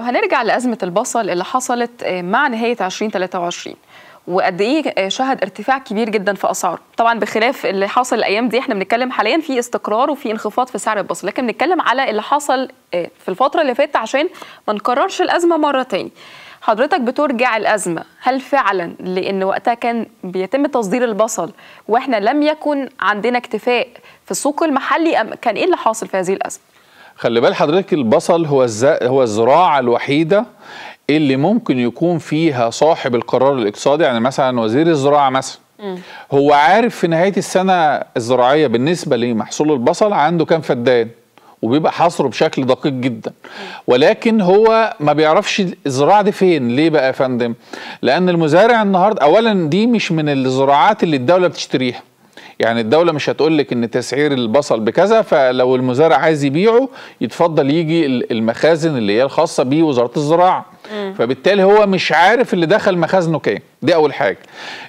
هنرجع لأزمة البصل اللي حصلت آه، مع نهاية 2023 وقد ايه آه، شهد ارتفاع كبير جدا في اسعاره طبعا بخلاف اللي حاصل الايام دي احنا بنتكلم حاليا في استقرار وفي انخفاض في سعر البصل لكن بنتكلم على اللي حصل آه، في الفتره اللي فاتت عشان ما نكررش الازمه مره تاني حضرتك بترجع الازمه هل فعلا لان وقتها كان بيتم تصدير البصل واحنا لم يكن عندنا اكتفاء في السوق المحلي أم كان ايه اللي حاصل في هذه الازمه خلي بال حضرتك البصل هو هو الزراعه الوحيده اللي ممكن يكون فيها صاحب القرار الاقتصادي يعني مثلا وزير الزراعه مثلا هو عارف في نهايه السنه الزراعيه بالنسبه لمحصول البصل عنده كام فدان وبيبقى حصره بشكل دقيق جدا ولكن هو ما بيعرفش الزراعه دي فين ليه بقى يا فندم لان المزارع النهارده اولا دي مش من الزراعات اللي الدوله بتشتريها يعني الدولة مش هتقول لك ان تسعير البصل بكذا فلو المزارع عايز يبيعه يتفضل يجي المخازن اللي هي الخاصة بوزارة الزراعة م. فبالتالي هو مش عارف اللي دخل مخازنه كام دي اول حاجة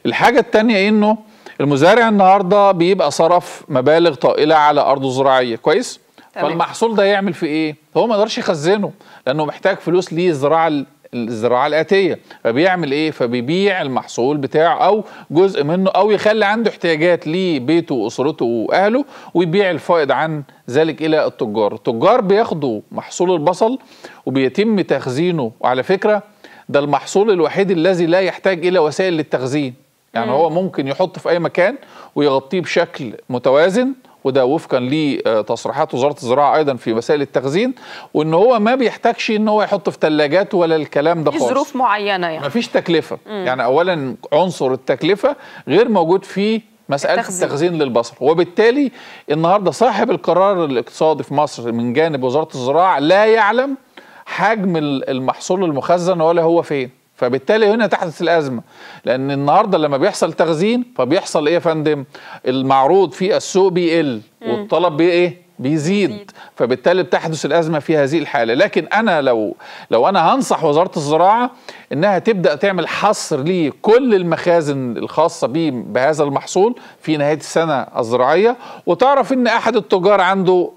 الحاجة التانية انه المزارع النهاردة بيبقى صرف مبالغ طائلة على أرضه الزراعية كويس؟ فالمحصول ده يعمل في ايه؟ هو ما يقدرش يخزنه لانه محتاج فلوس ليه الزراعه الزراعه الاتيه فبيعمل ايه فبيبيع المحصول بتاعه او جزء منه او يخلي عنده احتياجات لبيته واسرته واهله ويبيع الفائض عن ذلك الى التجار التجار بياخدوا محصول البصل وبيتم تخزينه وعلى فكره ده المحصول الوحيد الذي لا يحتاج الى وسائل للتخزين يعني مم. هو ممكن يحطه في اي مكان ويغطيه بشكل متوازن وده وفقا لتصريحات وزاره الزراعه ايضا في مسائل التخزين وان هو ما بيحتاجش ان هو يحط في ثلاجات ولا الكلام ده خالص ظروف معينه يعني مفيش تكلفه مم. يعني اولا عنصر التكلفه غير موجود في مسألة التخزين. التخزين للبصل وبالتالي النهاردة صاحب القرار الاقتصادي في مصر من جانب وزارة الزراعة لا يعلم حجم المحصول المخزن ولا هو فين فبالتالي هنا تحدث الازمه لان النهارده لما بيحصل تخزين فبيحصل ايه يا فندم المعروض في السوق بيقل والطلب بايه بيزيد فبالتالي بتحدث الازمه في هذه الحاله لكن انا لو لو انا هنصح وزاره الزراعه انها تبدا تعمل حصر لكل المخازن الخاصه بيه بهذا المحصول في نهايه السنه الزراعيه وتعرف ان احد التجار عنده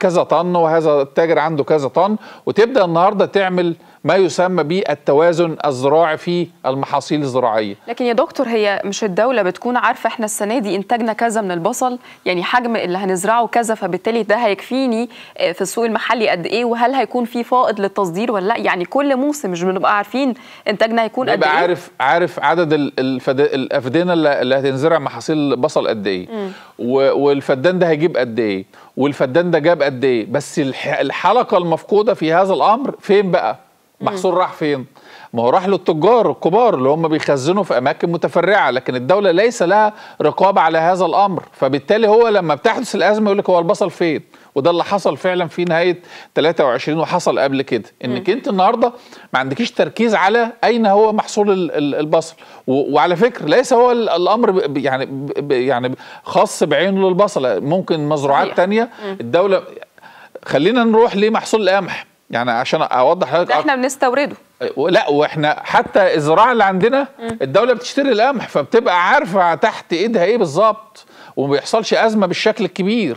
كذا طن وهذا التاجر عنده كذا طن وتبدا النهارده تعمل ما يسمى بالتوازن الزراعي في المحاصيل الزراعيه. لكن يا دكتور هي مش الدوله بتكون عارفه احنا السنه دي انتاجنا كذا من البصل يعني حجم اللي هنزرعه كذا فبالتالي ده هيكفيني آه، في السوق المحلي قد ايه وهل هيكون في فائض للتصدير ولا لا يعني كل موسم مش بنبقى عارفين انتاجنا هيكون قد ايه؟ عارف عارف عدد الافدنه اللي هتنزرع محاصيل البصل قد ايه؟ والفدان ده هيجيب قد ايه والفدان ده جاب قد ايه بس الحلقه المفقوده في هذا الامر فين بقى محصول راح فين؟ ما هو راح للتجار الكبار اللي هم بيخزنوا في اماكن متفرعه لكن الدوله ليس لها رقابه على هذا الامر فبالتالي هو لما بتحدث الازمه يقول لك هو البصل فين وده اللي حصل فعلا في نهايه 23 وحصل قبل كده انك انت النهارده ما عندكيش تركيز على اين هو محصول البصل وعلى فكره ليس هو الامر يعني يعني خاص بعينه للبصل ممكن مزروعات ثانيه الدوله خلينا نروح لمحصول القمح يعني عشان اوضح لحضرتك احنا بنستورده لا واحنا حتى الزراعه اللي عندنا الدوله بتشتري القمح فبتبقى عارفه تحت ايدها ايه بالظبط وما بيحصلش ازمه بالشكل الكبير